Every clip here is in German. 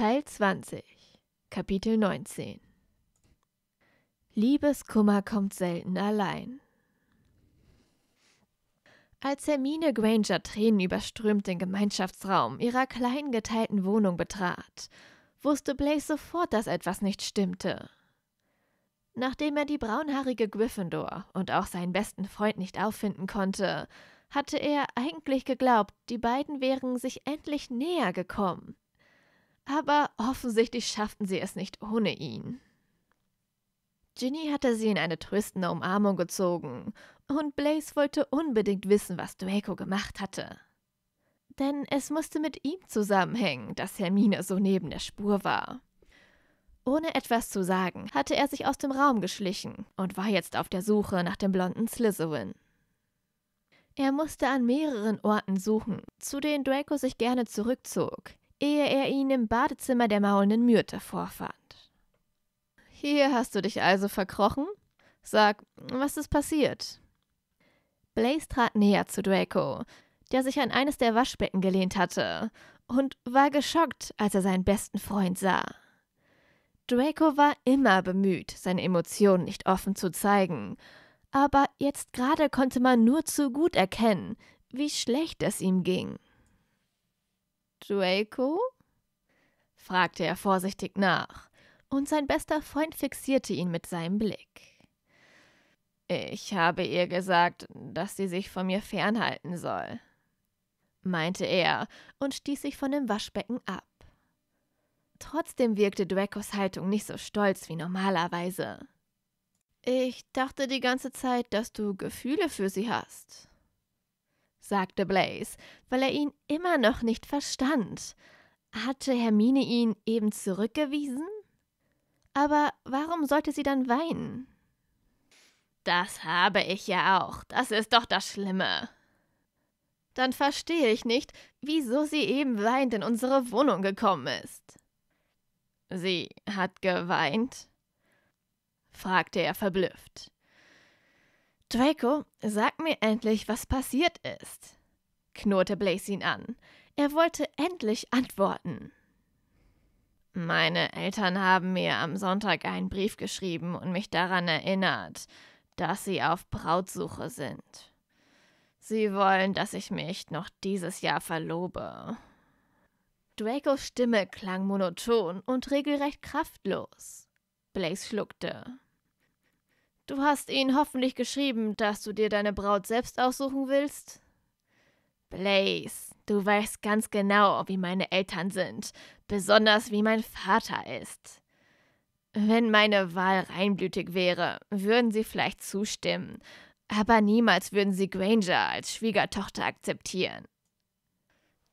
Teil 20 Kapitel 19 Liebeskummer kommt selten allein. Als Hermine Granger tränenüberströmt den Gemeinschaftsraum ihrer kleinen geteilten Wohnung betrat, wusste Blaze sofort, dass etwas nicht stimmte. Nachdem er die braunhaarige Gryffindor und auch seinen besten Freund nicht auffinden konnte, hatte er eigentlich geglaubt, die beiden wären sich endlich näher gekommen aber offensichtlich schafften sie es nicht ohne ihn. Ginny hatte sie in eine tröstende Umarmung gezogen, und Blaze wollte unbedingt wissen, was Draco gemacht hatte. Denn es musste mit ihm zusammenhängen, dass Hermine so neben der Spur war. Ohne etwas zu sagen, hatte er sich aus dem Raum geschlichen und war jetzt auf der Suche nach dem blonden Slytherin. Er musste an mehreren Orten suchen, zu denen Draco sich gerne zurückzog, ehe er ihn im Badezimmer der maulenden Myrte vorfand. Hier hast du dich also verkrochen? Sag, was ist passiert? Blaze trat näher zu Draco, der sich an eines der Waschbecken gelehnt hatte, und war geschockt, als er seinen besten Freund sah. Draco war immer bemüht, seine Emotionen nicht offen zu zeigen, aber jetzt gerade konnte man nur zu gut erkennen, wie schlecht es ihm ging. Draco? fragte er vorsichtig nach, und sein bester Freund fixierte ihn mit seinem Blick. Ich habe ihr gesagt, dass sie sich von mir fernhalten soll, meinte er und stieß sich von dem Waschbecken ab. Trotzdem wirkte Dracos Haltung nicht so stolz wie normalerweise. Ich dachte die ganze Zeit, dass du Gefühle für sie hast, sagte Blaze, weil er ihn immer noch nicht verstand. Hatte Hermine ihn eben zurückgewiesen? Aber warum sollte sie dann weinen? Das habe ich ja auch. Das ist doch das Schlimme. Dann verstehe ich nicht, wieso sie eben weinend in unsere Wohnung gekommen ist. Sie hat geweint? fragte er verblüfft. Draco, sag mir endlich, was passiert ist, knurrte Blaze ihn an. Er wollte endlich antworten. Meine Eltern haben mir am Sonntag einen Brief geschrieben und mich daran erinnert, dass sie auf Brautsuche sind. Sie wollen, dass ich mich noch dieses Jahr verlobe. Dracos Stimme klang monoton und regelrecht kraftlos. Blaze schluckte. Du hast ihnen hoffentlich geschrieben, dass du dir deine Braut selbst aussuchen willst? Blaze, du weißt ganz genau, wie meine Eltern sind, besonders wie mein Vater ist. Wenn meine Wahl reinblütig wäre, würden sie vielleicht zustimmen, aber niemals würden sie Granger als Schwiegertochter akzeptieren.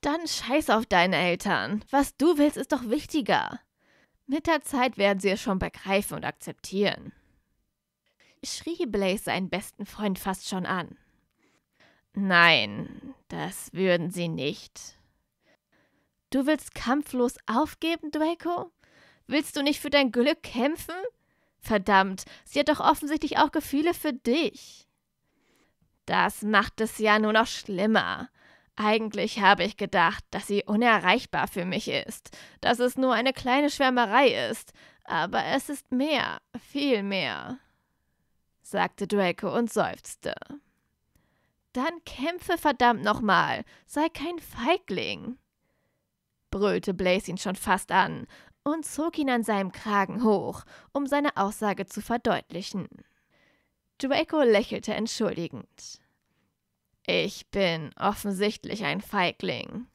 Dann scheiß auf deine Eltern. Was du willst, ist doch wichtiger. Mit der Zeit werden sie es schon begreifen und akzeptieren schrie Blaze seinen besten Freund fast schon an. Nein, das würden sie nicht. Du willst kampflos aufgeben, Draco? Willst du nicht für dein Glück kämpfen? Verdammt, sie hat doch offensichtlich auch Gefühle für dich. Das macht es ja nur noch schlimmer. Eigentlich habe ich gedacht, dass sie unerreichbar für mich ist, dass es nur eine kleine Schwärmerei ist, aber es ist mehr, viel mehr sagte Draco und seufzte. Dann kämpfe verdammt nochmal, sei kein Feigling, brüllte Blaze ihn schon fast an und zog ihn an seinem Kragen hoch, um seine Aussage zu verdeutlichen. Draco lächelte entschuldigend. Ich bin offensichtlich ein Feigling.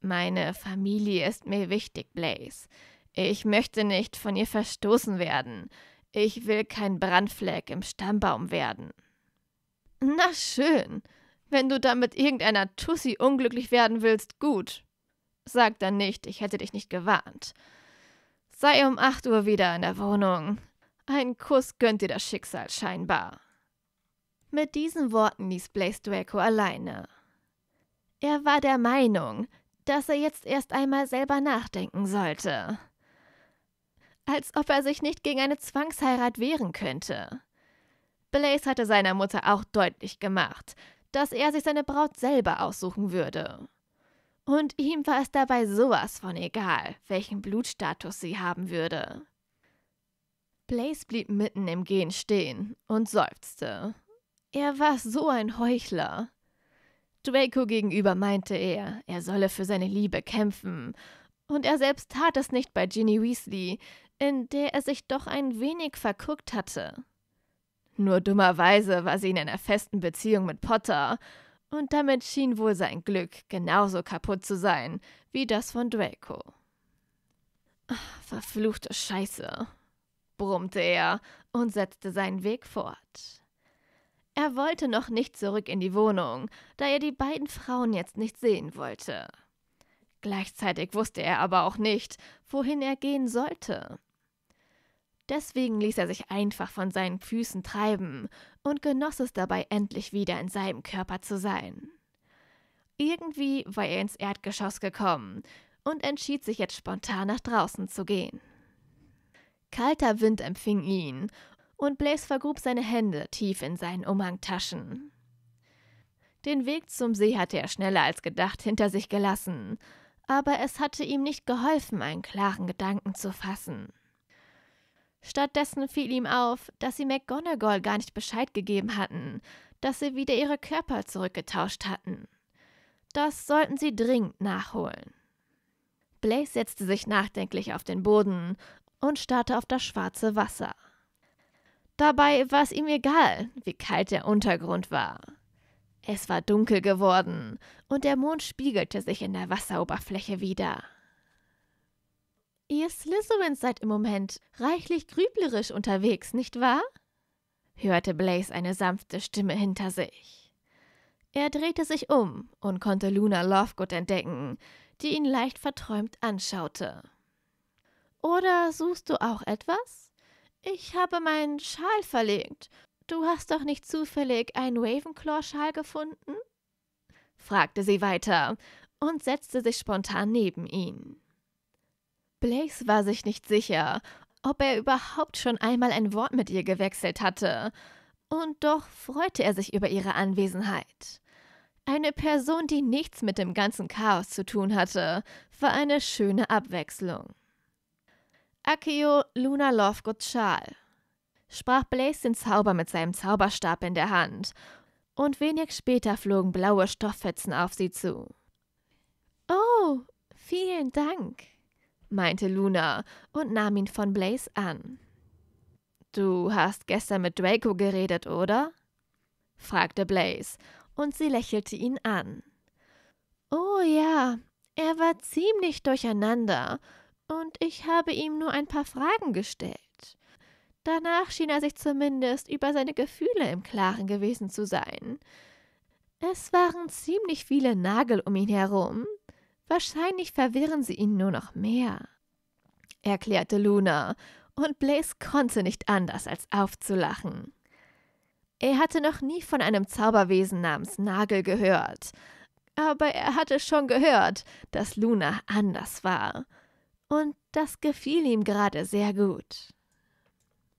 Meine Familie ist mir wichtig, Blaze. Ich möchte nicht von ihr verstoßen werden. Ich will kein Brandfleck im Stammbaum werden. Na schön. Wenn du damit irgendeiner Tussi unglücklich werden willst, gut. Sag dann nicht, ich hätte dich nicht gewarnt. Sei um 8 Uhr wieder in der Wohnung. Ein Kuss gönnt dir das Schicksal scheinbar. Mit diesen Worten ließ Blaze Draco alleine. Er war der Meinung, dass er jetzt erst einmal selber nachdenken sollte als ob er sich nicht gegen eine Zwangsheirat wehren könnte. Blaze hatte seiner Mutter auch deutlich gemacht, dass er sich seine Braut selber aussuchen würde. Und ihm war es dabei sowas von egal, welchen Blutstatus sie haben würde. Blaze blieb mitten im Gehen stehen und seufzte. Er war so ein Heuchler. Draco gegenüber meinte er, er solle für seine Liebe kämpfen, und er selbst tat es nicht bei Ginny Weasley, in der er sich doch ein wenig verguckt hatte. Nur dummerweise war sie in einer festen Beziehung mit Potter, und damit schien wohl sein Glück genauso kaputt zu sein wie das von Draco. Ach, verfluchte Scheiße, brummte er und setzte seinen Weg fort. Er wollte noch nicht zurück in die Wohnung, da er die beiden Frauen jetzt nicht sehen wollte. Gleichzeitig wusste er aber auch nicht, wohin er gehen sollte. Deswegen ließ er sich einfach von seinen Füßen treiben und genoss es dabei, endlich wieder in seinem Körper zu sein. Irgendwie war er ins Erdgeschoss gekommen und entschied sich jetzt spontan nach draußen zu gehen. Kalter Wind empfing ihn und Blaze vergrub seine Hände tief in seinen Umhangtaschen. Den Weg zum See hatte er schneller als gedacht hinter sich gelassen, aber es hatte ihm nicht geholfen, einen klaren Gedanken zu fassen. Stattdessen fiel ihm auf, dass sie McGonagall gar nicht Bescheid gegeben hatten, dass sie wieder ihre Körper zurückgetauscht hatten. Das sollten sie dringend nachholen. Blaze setzte sich nachdenklich auf den Boden und starrte auf das schwarze Wasser. Dabei war es ihm egal, wie kalt der Untergrund war. Es war dunkel geworden und der Mond spiegelte sich in der Wasseroberfläche wieder. Ihr Slytherins seid im Moment reichlich grüblerisch unterwegs, nicht wahr? hörte Blaze eine sanfte Stimme hinter sich. Er drehte sich um und konnte Luna Lovegood entdecken, die ihn leicht verträumt anschaute. Oder suchst du auch etwas? Ich habe meinen Schal verlegt. Du hast doch nicht zufällig einen Ravenclaw-Schal gefunden? fragte sie weiter und setzte sich spontan neben ihn. Blaze war sich nicht sicher, ob er überhaupt schon einmal ein Wort mit ihr gewechselt hatte. Und doch freute er sich über ihre Anwesenheit. Eine Person, die nichts mit dem ganzen Chaos zu tun hatte, war eine schöne Abwechslung. Akio Luna Lovegood Schal sprach Blaze den Zauber mit seinem Zauberstab in der Hand, und wenig später flogen blaue Stofffetzen auf sie zu. Oh, vielen Dank, meinte Luna und nahm ihn von Blaze an. Du hast gestern mit Draco geredet, oder? fragte Blaze, und sie lächelte ihn an. Oh ja, er war ziemlich durcheinander, und ich habe ihm nur ein paar Fragen gestellt. Danach schien er sich zumindest über seine Gefühle im Klaren gewesen zu sein. Es waren ziemlich viele Nagel um ihn herum, Wahrscheinlich verwirren sie ihn nur noch mehr, erklärte Luna, und Blaze konnte nicht anders als aufzulachen. Er hatte noch nie von einem Zauberwesen namens Nagel gehört, aber er hatte schon gehört, dass Luna anders war. Und das gefiel ihm gerade sehr gut.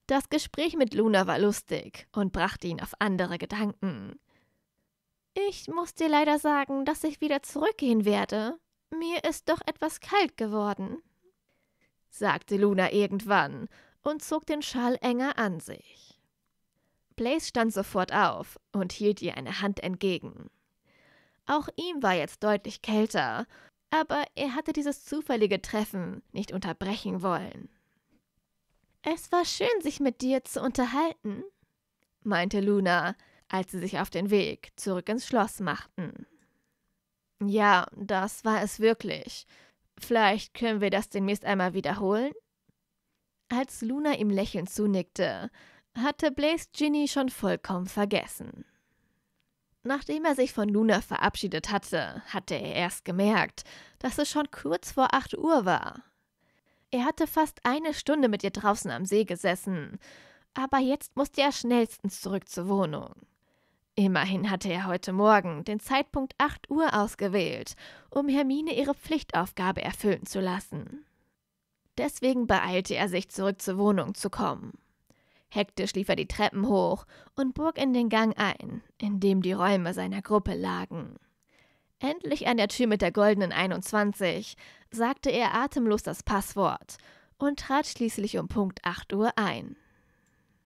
Das Gespräch mit Luna war lustig und brachte ihn auf andere Gedanken. Ich muss dir leider sagen, dass ich wieder zurückgehen werde, mir ist doch etwas kalt geworden, sagte Luna irgendwann und zog den Schal enger an sich. Blaze stand sofort auf und hielt ihr eine Hand entgegen. Auch ihm war jetzt deutlich kälter, aber er hatte dieses zufällige Treffen nicht unterbrechen wollen. Es war schön, sich mit dir zu unterhalten, meinte Luna, als sie sich auf den Weg zurück ins Schloss machten. Ja, das war es wirklich. Vielleicht können wir das demnächst einmal wiederholen? Als Luna ihm lächelnd zunickte, hatte Blaze Ginny schon vollkommen vergessen. Nachdem er sich von Luna verabschiedet hatte, hatte er erst gemerkt, dass es schon kurz vor 8 Uhr war. Er hatte fast eine Stunde mit ihr draußen am See gesessen, aber jetzt musste er schnellstens zurück zur Wohnung. Immerhin hatte er heute Morgen den Zeitpunkt 8 Uhr ausgewählt, um Hermine ihre Pflichtaufgabe erfüllen zu lassen. Deswegen beeilte er sich, zurück zur Wohnung zu kommen. Hektisch lief er die Treppen hoch und bog in den Gang ein, in dem die Räume seiner Gruppe lagen. Endlich an der Tür mit der goldenen 21 sagte er atemlos das Passwort und trat schließlich um Punkt 8 Uhr ein.